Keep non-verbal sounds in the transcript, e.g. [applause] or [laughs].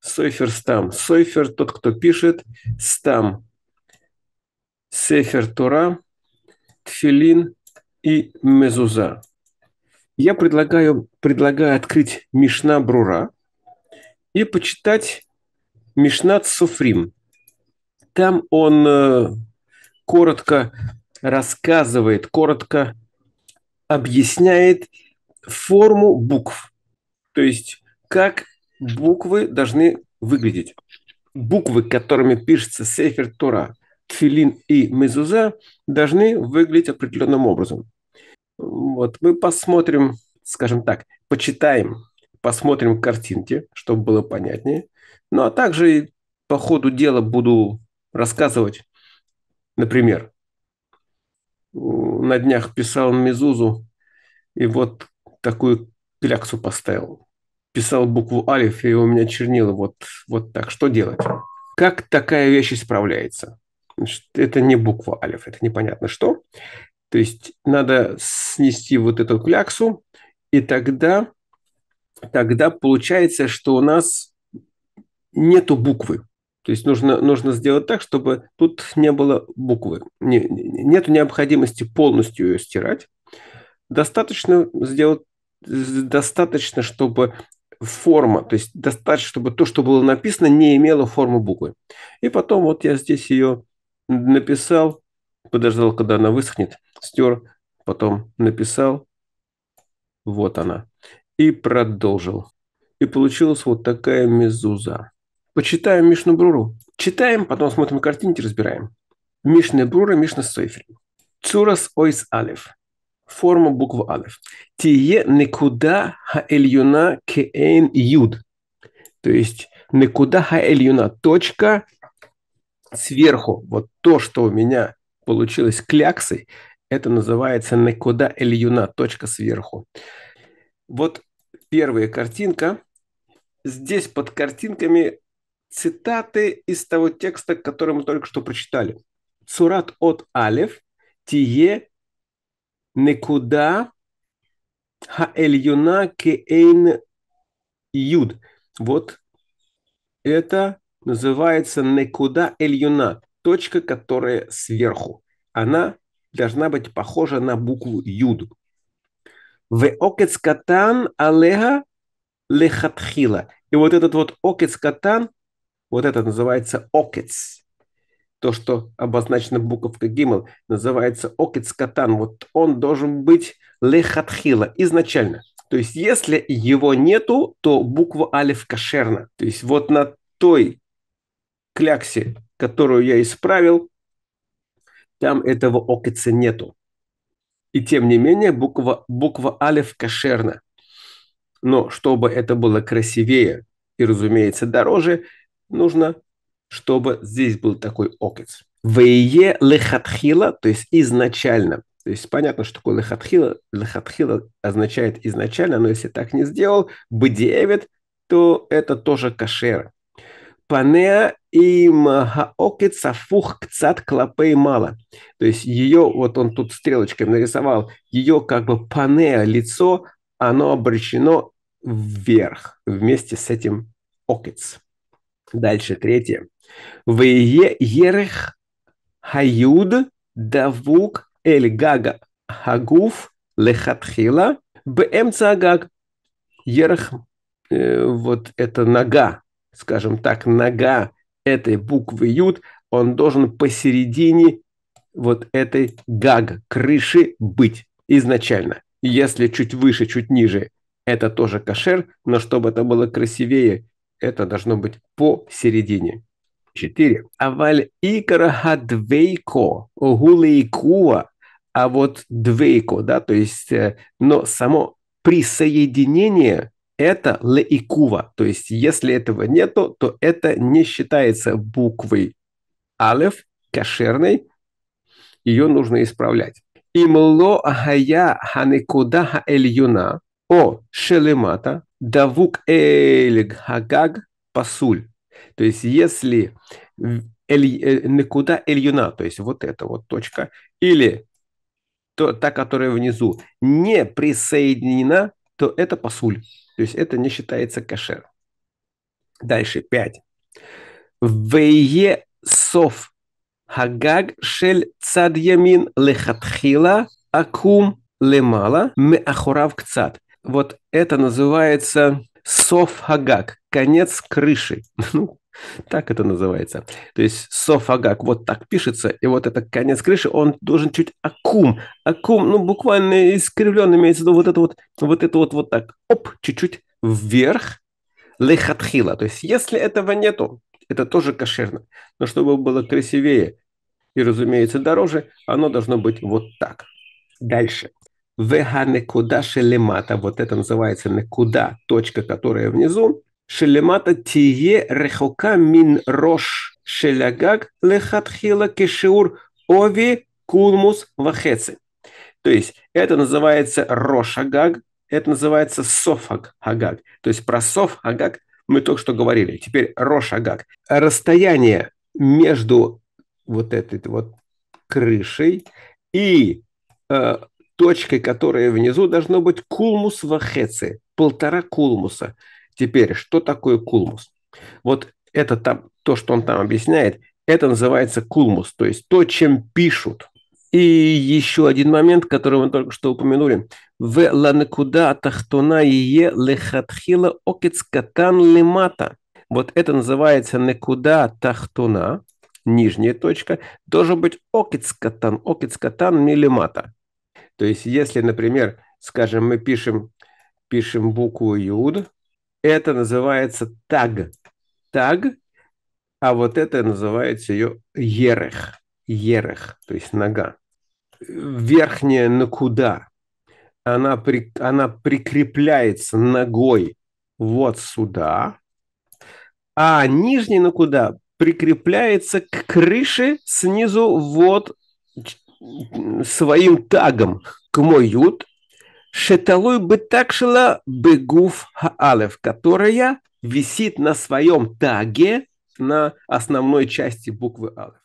Сойфер Стам. Сойфер – тот, кто пишет. Стам – Сефер Тора, Тфилин и Мезуза. Я предлагаю, предлагаю открыть Мишна Брура и почитать Мишна Суфрим. Там он э, коротко рассказывает, коротко объясняет форму букв, то есть как буквы должны выглядеть. Буквы, которыми пишется Сейфер Тора, Тфилин и Мезуза, должны выглядеть определенным образом. Вот, мы посмотрим, скажем так, почитаем, посмотрим картинки, чтобы было понятнее. Ну, а также по ходу дела буду рассказывать, например, на днях писал Мезузу, и вот такую кляксу поставил писал букву алиф, и у меня чернила вот, вот так. Что делать? Как такая вещь исправляется? Значит, это не буква алиф, это непонятно что. То есть надо снести вот эту кляксу, и тогда, тогда получается, что у нас нету буквы. То есть нужно, нужно сделать так, чтобы тут не было буквы. Не, нет необходимости полностью ее стирать. Достаточно сделать достаточно, чтобы форма, то есть достаточно, чтобы то, что было написано, не имело форму буквы. И потом вот я здесь ее написал, подождал, когда она высохнет, стер, потом написал, вот она, и продолжил. И получилась вот такая мезуза. Почитаем Мишну Бруру. Читаем, потом смотрим картинки, разбираем. Мишна Брура, Мишна Сойфри. Цурас ойс алиф форма буквы Алеф. Тие никуда хаэльюна кеэн юд. То есть никуда хаэльюна. Точка сверху. Вот то, что у меня получилось кляксой, это называется никуда эльюна. Точка сверху. Вот первая картинка. Здесь под картинками цитаты из того текста, который мы только что прочитали. Цурат от Алев, Тие Некуда Хаэльюна Кейн Юд. Вот это называется Некуда Эльюна, точка, которая сверху. Она должна быть похожа на букву Юд. В окец катан алега лехатхила. И вот этот вот окец катан, вот это называется окец то, что обозначено буковкой Гимл, называется окет скатан. Вот он должен быть лехатхила изначально. То есть, если его нету, то буква алиф кошерна. То есть, вот на той кляксе, которую я исправил, там этого окица нету. И тем не менее, буква, буква алиф кошерна. Но чтобы это было красивее и, разумеется, дороже, нужно чтобы здесь был такой окец. Вее лехатхила, то есть изначально. То есть понятно, что такое лехатхила. Лехатхила означает изначально, но если так не сделал, бдиевит, то это тоже кашера. Панеа и Магаоки Цафух Кцат Клапей мало, То есть ее, вот он тут стрелочкой нарисовал, ее как бы панеа, лицо, оно обращено вверх вместе с этим окец. Дальше, третье. Вее ерех хаюд давук эль гага хагуф лехатхила бэм цагаг. Ерех, э, вот это нога, скажем так, нога этой буквы юд, он должен посередине вот этой гаг, крыши быть изначально. Если чуть выше, чуть ниже, это тоже кошер, но чтобы это было красивее это должно быть посередине. 4. Аваль икараха двейко гулейкуа, а вот двейко, да, то есть, э, но само присоединение это леикува, то есть если этого нету, то это не считается буквой алеф, кошерной, ее нужно исправлять. Имло ахая ха эльюна о шелемата Давук эль хагаг пасуль. То есть если эль, э, никуда эльюна, то есть вот эта вот точка, или то, та, которая внизу, не присоединена, то это пасуль. То есть это не считается кашер. Дальше 5. Вее сов хагаг шель цад ямин лехатхила акум лемала меахурав кцад. Вот это называется софагак, конец крыши. [laughs] Ну, так это называется. То есть софагак вот так пишется, и вот это конец крыши, он должен чуть акум. Акум, ну, буквально искривлен, имеется в виду вот это вот, вот это вот, вот так, оп, чуть-чуть вверх, лехатхила. То есть если этого нету, это тоже кошерно. Но чтобы было красивее и, разумеется, дороже, оно должно быть вот так. Дальше вега некуда шелемата, вот это называется некуда, точка, которая внизу, шелемата тие рехока мин рош шелягаг лехатхила кешиур ови кулмус вахеци. То есть это называется рошагаг, это называется софаг То есть про софагаг мы только что говорили. Теперь рошагаг. Расстояние между вот этой вот крышей и э, точкой, которая внизу, должно быть кулмус вахеце, полтора кулмуса. Теперь, что такое кулмус? Вот это там, то, что он там объясняет, это называется кулмус, то есть то, чем пишут. И еще один момент, который мы только что упомянули. В ланекуда тахтона е лехатхила окицкатан лимата. Вот это называется некуда тахтона, нижняя точка, должен быть окицкатан, окицкатан милимата. То есть, если, например, скажем, мы пишем, пишем букву Юд, это называется таг. Таг, а вот это называется ее ерех. Ерех, то есть нога. Верхняя накуда, она, при, она прикрепляется ногой вот сюда, а нижняя накуда прикрепляется к крыше снизу вот своим тагом к кмоют, шеталуй бы такшила бегув алев которая висит на своем таге на основной части буквы алев.